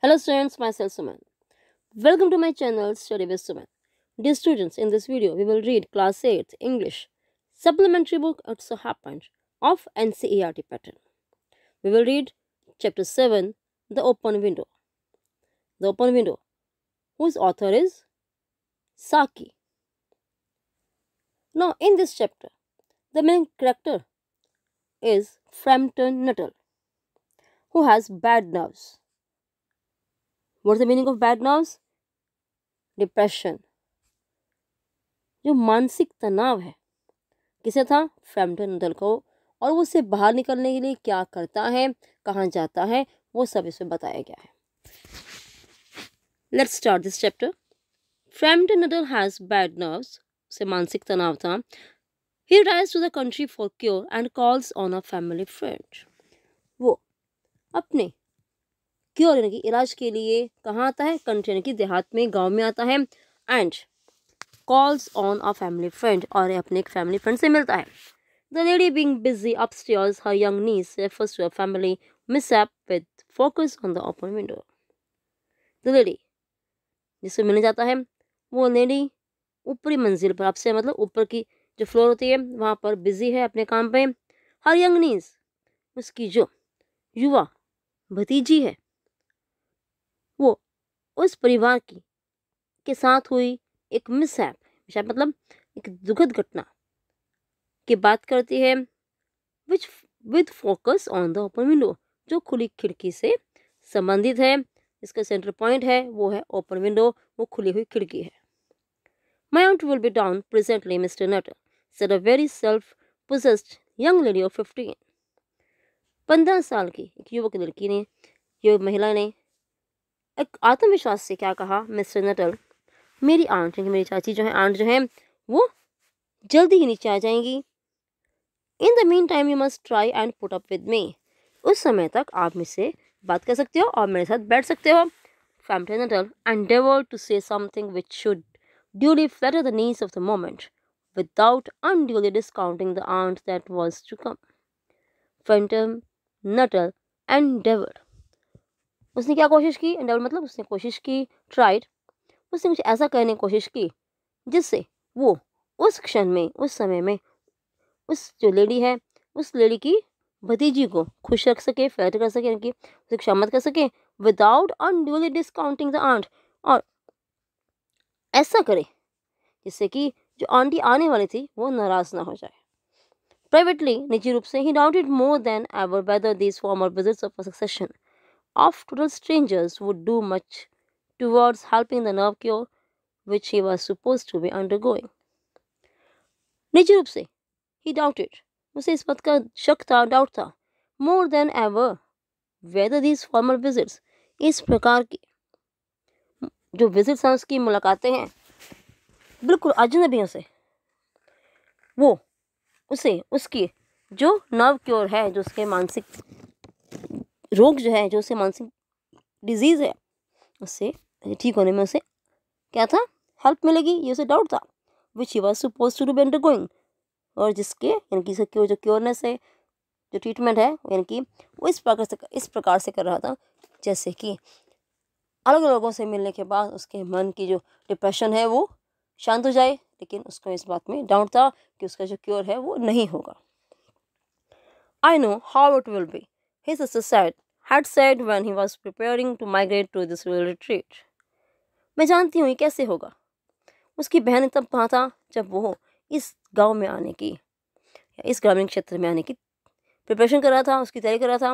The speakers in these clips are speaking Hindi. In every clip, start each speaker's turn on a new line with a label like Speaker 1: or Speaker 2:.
Speaker 1: Hello students, myself Suman. Welcome to my channel Study with Suman. Dear students, in this video we will read Class 8 English Supplementary Book at Sohapanch of NCERT pattern. We will read Chapter 7 The Open Window. The Open Window whose author is Saki. Now in this chapter the main character is Frampton Nuttall who has bad nerves what is the meaning of bad nerves depression जो मानसिक तनाव है किसे था फ्रैमटन नूडल को और वो उससे बाहर निकलने के लिए क्या करता है कहाँ जाता है वो सब इसमें बताया गया है let's start this chapter Frampton Nuttel has bad nerves उसे मानसिक तनाव था he rise to the country for cure and calls on a family friend वो अपने क्योर यानी कि इलाज के लिए कहाँ आता है कंट्री यानी कि देहात में गाँव में आता है and calls on a family friend और अपने एक फैमिली फ्रेंड से मिलता है the lady being busy upstairs her young niece refers to a family ape with focus on the open window the lady जिससे मिलने जाता है वो लेडी ऊपरी मंजिल पर आपसे मतलब ऊपर की जो फ्लोर होती है वहाँ पर बिजी है अपने काम पे हर यंग नीज उसकी जो युवा भतीजी है वो उस परिवार की के साथ हुई एक मिसहैप मिसहैप मतलब एक दुखद घटना की बात करती है which with focus on the open window जो खुली खिड़की से संबंधित है इसका सेंटर पॉइंट है वो है ओपन विंडो वो खुली हुई खिड़की है my aunt will be down presently Mr Nuttel said a very self possessed young lady of fifteen पंद्रह साल की एक युवक लड़की ने युवक महिला ने एक आत्मविश्वास से क्या कहा मिस्टर नटल मेरी आंट मेरी चाची जो है आंट जो है वो जल्दी ही नीचे आ जाएंगी in the mean time you must try and put up with me उस समय तक आप मुझसे बात कर सकते हो और मेरे साथ बैठ सकते हो Frampton Nuttel endeavour to say something which should duly flatter the needs of the moment without discounting the aunt that was to come come. Nuttel and endeavour उसने क्या कोशिश की एंडेवर मतलब उसने कोशिश की ट्राइड उसने कुछ ऐसा करने की कोशिश की जिससे वो उस क्षण में उस समय में उस जो लेडी है उस लेडी की भतीजी को खुश रख सके फ्लैट कर सके उनकी उसे क्षमत कर सके without unduly discounting the aunt और ऐसा करे जिससे कि जो आंटी आने वाली थी वो नाराज़ ना हो जाए प्राइवेटली निजी रूप से ही doubted more than ever whether this former visits of succession of total strangers would do much towards helping the nerve cure which he was supposed to be undergoing. निजी रूप से ही डाउटेड उसे इस बात का शक था डाउट था more than ever whether these formal visits इस प्रकार की जो विजिट्स हैं उसकी मुलाकातें हैं बिल्कुल अजनबियों से वो उसे उसकी जो नव क्योर है जो उसके मानसिक रोग जो है जो उसे मानसिक डिजीज़ है उससे ठीक होने में उसे क्या था हेल्प मिलेगी ये उसे डाउट था which he was suppose to be undergoing और जिसके यानी कि जो क्योरनेस है जो ट्रीटमेंट है यानी कि वो इस प्रकार से इस प्रकार से कर रहा था जैसे कि अलग लोगों से मिलने के बाद उसके मन की जो डिप्रेशन है वो शांत हो जाए लेकिन उसको इस बात में डाउट था कि उसका जो क्योर है वो नहीं होगा I know how it will be his sister said, had said when he was preparing to migrate to this rural retreat. मैं जानती हूँ ये कैसे होगा उसकी बहन तब कहाँ था जब वो इस गांव में आने की या इस ग्रामीण क्षेत्र में आने की प्रिपरेशन कर रहा था उसकी तैयारी कर रहा था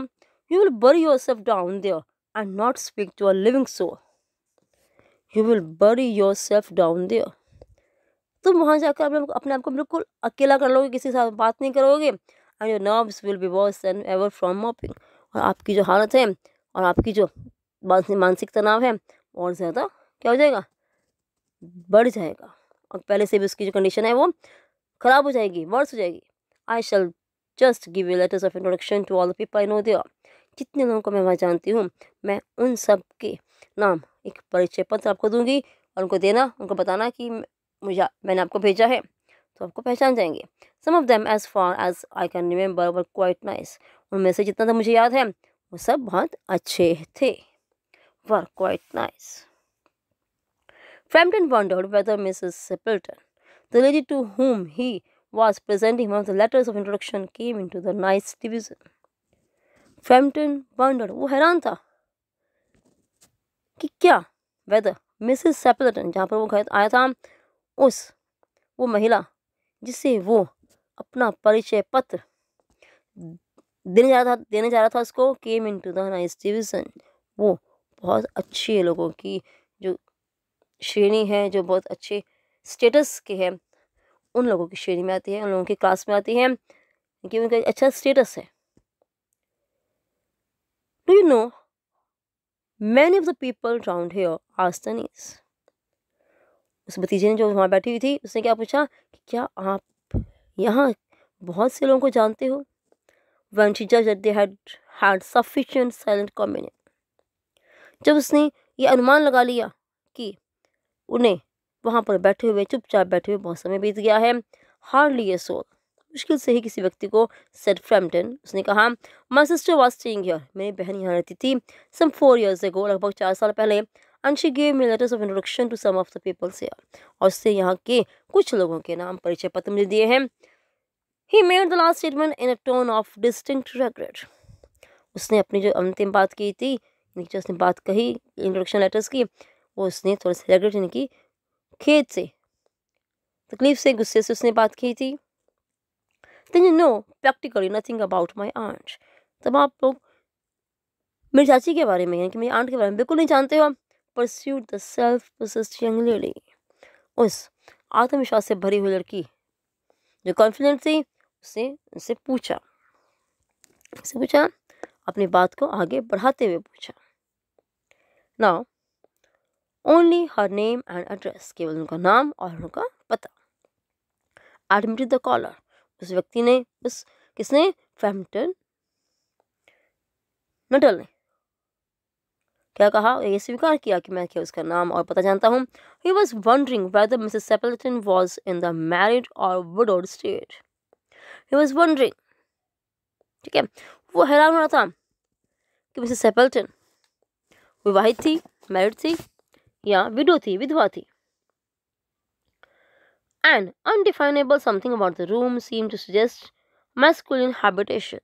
Speaker 1: you will bury yourself down there and not speak to a living soul you will bury yourself down there तुम वहाँ जाकर अपने अपने आप को बिल्कुल अकेला कर लोगे किसी के साथ बात नहीं करोगे and your nerves will be worse and ever from moping और आपकी जो हालत है और आपकी जो मानसिक तनाव है और ज़्यादा क्या हो जाएगा बढ़ जाएगा और पहले से भी उसकी जो कंडीशन है वो ख़राब हो जाएगी वर्स हो जाएगी I shall just give you letters of introduction to all people I know they जितने लोगों को मैं वहाँ जानती हूँ मैं उन सब के नाम एक परिचय पत्र आपको दूंगी और उनको देना उनको बताना कि मुझे मैंने आपको भेजा है तो आपको पहचान जाएंगे Some of them, as far as I can remember, were quite nice. उनमें से जितना तक मुझे याद है वो सब बहुत अच्छे थे Were quite nice. Frampton wondered whether Mrs. Sepulton, the lady to whom he was presenting one of the letters of introduction, came into the nice division. Frampton wondered, वो हैरान था कि क्या Whether Mrs. सेपलेटन जहाँ पर वो घर आया था उस वो महिला जिससे वो अपना परिचय पत्र देने जा रहा था देने जा रहा था उसको came in to the nice division वो बहुत अच्छे लोगों की जो श्रेणी है जो बहुत अच्छे स्टेटस के हैं उन लोगों की श्रेणी में आती है उन लोगों की क्लास में आती है क्योंकि उनका अच्छा स्टेटस है do you know many of the people round here आस्तनीस उस भतीजे ने जो वहाँ बैठी हुई थी उसने क्या पूछा कि क्या आप यहाँ बहुत से लोगों को जानते हो वन शी जज they had had sufficient silent communion जब उसने ये अनुमान लगा लिया कि उन्हें वहाँ पर बैठे हुए चुपचाप बैठे हुए बहुत समय बीत गया है हार्डली ए सोल मुश्किल से ही किसी व्यक्ति को सेट फ्रैम्पटन उसने कहा my sister was staying here मेरी बहन यहाँ रहती थी सम फोर ईयर्स एगो लगभग चार साल पहले and she gave me letters of introduction to some of the peoples here और उससे यहाँ के कुछ लोगों के नाम परिचय पत्र मुझे दिए हैं he made the last statement in a tone of distinct regret उसने अपनी जो अंतिम बात की थी जो उसने बात कही इंट्रोडक्शन लेटर्स की वो उसने थोड़े से रेगरेट यानी कि खेत से तकलीफ से गुस्से से उसने बात की थी दिन you know practically nothing about my aunt तब आप लोग मेरी चाची के बारे में यानी कि मेरी आंट के बारे में बिल्कुल नहीं जानते हो आप pursued the self possessed young lady उस आत्मविश्वास से भरी हुई लड़की जो कॉन्फिडेंट थी उसने उनसे पूछा उसे पूछा अपनी बात को आगे बढ़ाते हुए पूछा now only her name and address केवल उनका नाम और उनका पता एडमिटेड द कॉलर उस व्यक्ति ने उस किसने फैमटन नडल ने क्या कहा ये स्वीकार किया कि मैं क्या उसका नाम और पता जानता हूँ he was wondering whether Mrs Sappleton was in the married और widowed state he was wondering ठीक है वो हैरान हो रहा था कि मिसेस सेपल्टन विवाहित थी मैरिड थी या विडो थी विधवा थी and undefinable something about the room seem to suggest masculine habitation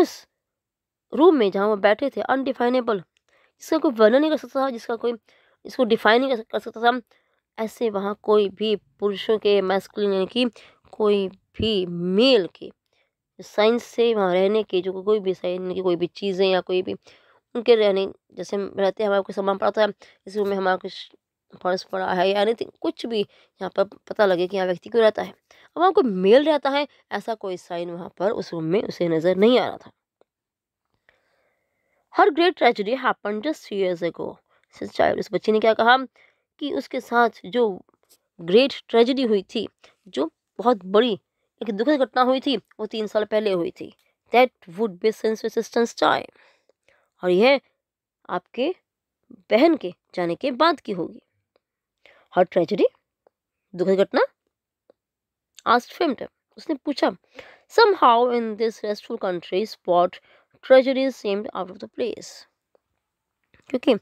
Speaker 1: उस रूम में जहाँ वो बैठे थे अनडिफाइनेबल जिसका कोई वर्णन नहीं कर सकता था जिसका कोई इसको डिफाइन नहीं कर सकता था ऐसे वहाँ कोई भी पुरुषों के मैस्कुलिन यानी कि कोई भी मेल के साइंस से वहाँ रहने के जो कोई भी साइन की कोई भी चीज़ें या कोई भी उनके रहने जैसे रहते हैं हमारा कोई सामान पड़ा था इस रूम में हमारा कुछ फर्श पड़ा है या एनीथिंग कुछ भी यहाँ पर पता लगे कि यहाँ व्यक्ति क्यों रहता है अब वहाँ कोई मेल रहता है ऐसा कोई साइन वहाँ पर उस रूम में उसे नज़र नहीं आ रहा था her great tragedy happen just three years ago since child उस बच्ची ने क्या कहा कि उसके साथ जो ग्रेट ट्रेजडी हुई थी जो बहुत बड़ी एक दुखद घटना हुई थी वो तीन साल पहले हुई थी that would be sense resistance time और यह आपके बहन के जाने के बाद की होगी हर ट्रेजडी दुखद घटना आस्ट फेम्ट उसने पूछा somehow in this restful country spot tragedy seemed out of the place क्योंकि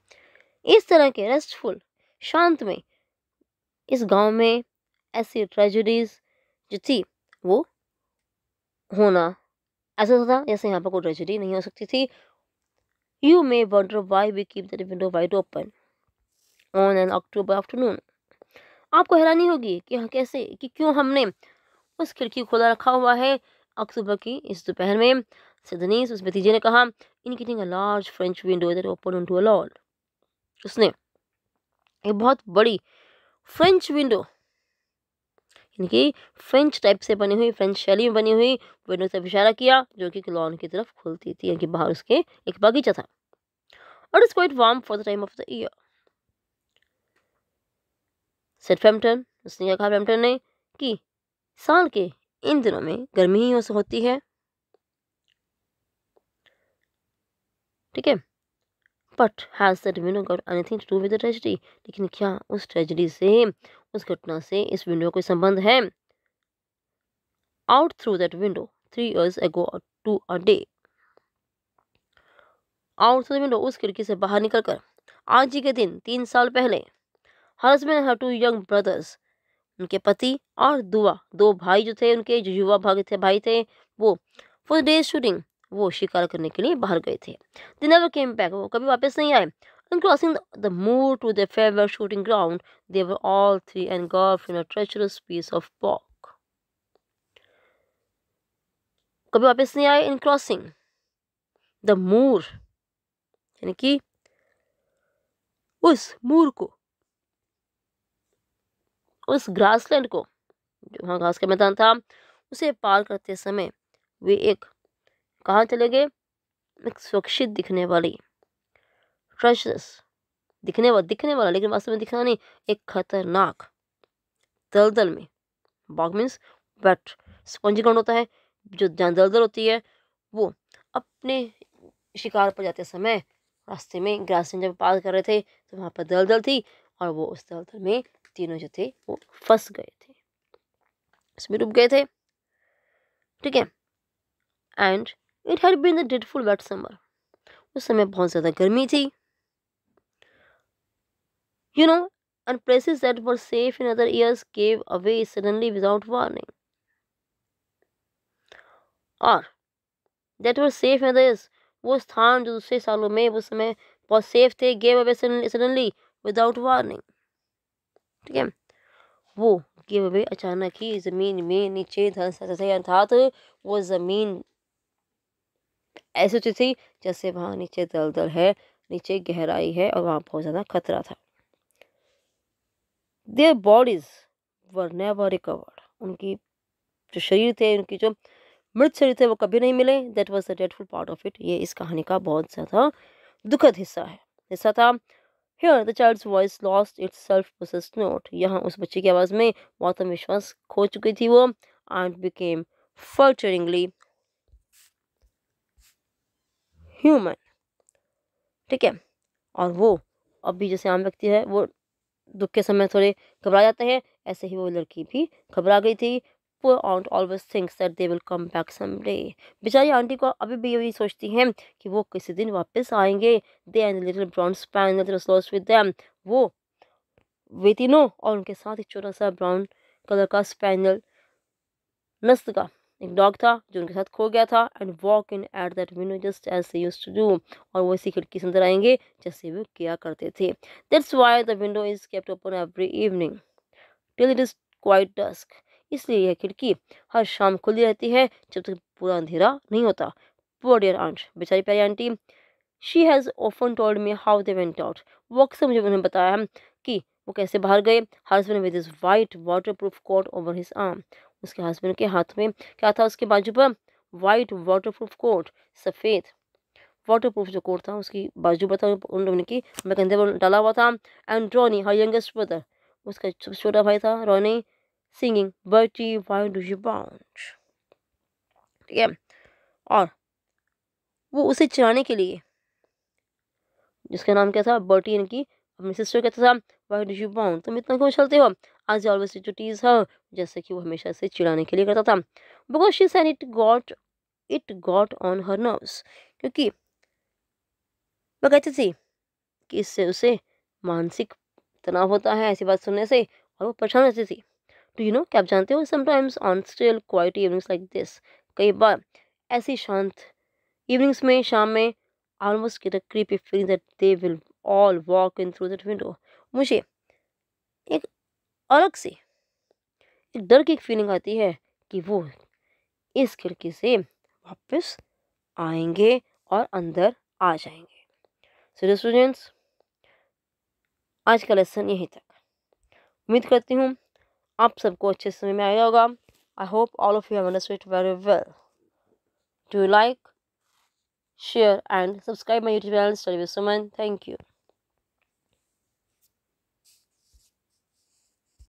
Speaker 1: इस तरह के रेस्टफुल शांत में इस गांव में ऐसी ट्रेजरीज जो थी वो होना ऐसा था जैसे यहाँ पर कोई ट्रेजरी नहीं हो सकती थी you may wonder why we keep the window wide open on an October afternoon. आपको हैरानी होगी कि हाँ कैसे कि क्यों हमने उस खिड़की खोला रखा हुआ है अक्टूबर की इस दोपहर में said Denise. उस भतीजे ने कहा indicating a large French window that opened onto a lawn. उसने एक बहुत बड़ी फ्रेंच विंडो यानी कि फ्रेंच टाइप से बनी हुई फ्रेंच शैली में बनी हुई विंडो से इशारा किया जो कि लॉन की तरफ खुलती थी यानी कि बाहर उसके एक बगीचा था और it's quite warm for the time of the year said Frampton उसने कहा फ्रैम्पटन ने कि साल के इन दिनों में गर्मी ही होती है ठीक है but has that window got anything to do with the tragedy लेकिन क्या उस ट्रेजडी से उस घटना से इस विंडो का कोई संबंध है out through that window three years ago to a day out through the window उस खिड़की से बाहर निकल कर आज ही के दिन तीन साल पहले husband her two young brothers उनके पति और दुआ दो भाई जो थे उनके जो युवा भाग थे भाई थे वो फॉर डे शूटिंग वो शिकार करने के लिए बाहर गए थे दिनवर केम बैक वो कभी वापस नहीं आए and crossing the moor to the favour shooting ground they were all three engulfed in a treacherous piece of bog कभी वापस नहीं आए इन क्रॉसिंग द मूर यानी कि उस मूर को उस ग्रासलैंड को जो वहां घास का मैदान था उसे पार करते समय वे एक कहाँ चले गए एक सुरक्षित दिखने वाली ट्रेशरस दिखने वाला दिखने वाला लेकिन वास्तव में दिखना नहीं एक खतरनाक दलदल में बाग मीन्स वेट स्पंजीकरण होता है जो जहाँ दलदल होती है वो अपने शिकार पर जाते समय रास्ते में ग्रासिन जब पार कर रहे थे तो वहाँ पर दलदल थी और वो उस दलदल में तीनों जो थे वो फंस गए थे उसमें डूब गए थे ठीक है and it had been the dreadful wet summer उस समय बहुत ज़्यादा गर्मी थी you know and places that were safe in other years gave away suddenly without warning और that were safe in other years वो स्थान जो दूसरे सालों में उस समय बहुत सेफ थे gave away suddenly without warning ठीक है वो गेव अवे अचानक ही ज़मीन में नीचे धंस अर्थात वो ज़मीन ऐसे थी जैसे वहाँ नीचे दलदल है नीचे गहराई है और वहाँ बहुत ज़्यादा खतरा था their bodies were never recovered उनकी जो शरीर थे उनकी जो मृत शरीर थे वो कभी नहीं मिले that was the dreadful part of it ये इस कहानी का बहुत ज़्यादा दुखद हिस्सा है हिस्सा था here the child's voice lost its self process note यहाँ उस बच्चे की आवाज़ में आत्मविश्वास खो चुकी थी वो एंड बिकेम फर्चरिंगली ह्यूमन ठीक है और वो अब भी जैसे आम व्यक्ति है वो दुख के समय थोड़े घबरा जाते हैं ऐसे ही वो लड़की भी घबरा गई थी poor aunt always thinks that they will come back day बेचारी आंटी को अभी भी यही सोचती हैं कि वो किसी दिन वापस आएंगे they and little brown spaniel little with them वो वे तीनों और उनके साथ एक छोटा सा ब्राउन कलर का स्पैनल नस्त का एक डॉग था जो उनके साथ खो गया था and walk in at that window just as they use to do और वो इसी खिड़की से अंदर आएंगे जैसे वो किया करते थे that's why the window is kept open every evening till it is quite dusk इसलिए यह खिड़की हर शाम खुली रहती है जब तक पूरा अंधेरा नहीं होता पुअर डियर आंट बेचारी प्यारी aunty she has often told me how they went out वो अक्सर मुझे उन्हें बताया कि वो कैसे बाहर गए husband with his white waterproof coat over his arm उसके हस्बैंड के हाथ में क्या था उसके बाजू पर वाइट वाटरप्रूफ कोट सफ़ेद वाटरप्रूफ जो कोट था उसकी बाजू पर था उन लोगों की मैं कंधे पर डाला हुआ था and Ronnie her youngest brother उसका सबसे छोटा भाई था Ronnie singing Bertie why do you bound ठीक है और वो उसे चराने के लिए जिसका नाम क्या था बर्टी इनकी अपनी सिस्टर कहता था वाई डू यू बाउंड तुम इतना क्यों चलते हो एज ऑलवेज टू हर जैसे कि वो हमेशा से चिड़ाने के लिए करता था because she said it got it got on her nerves क्योंकि वह कहती थी कि इससे उसे मानसिक तनाव होता है ऐसी बात सुनने से और वो परेशान रहती थी डू यू नो क्या आप जानते हो sometimes on still quiet evenings like this कई बार ऐसी शांत इवनिंग्स में शाम में almost get a creepy feeling that they will all walk in through that window मुझे एक अलग से एक डर की एक फीलिंग आती है कि वो इस खिड़की से वापस आएंगे और अंदर आ जाएंगे सो स्टूडेंट्स आज का लेसन यहीं तक उम्मीद करती हूँ आप सबको अच्छे समय में आया होगा I hope all of you have very well do like share and subscribe my YouTube channel thank you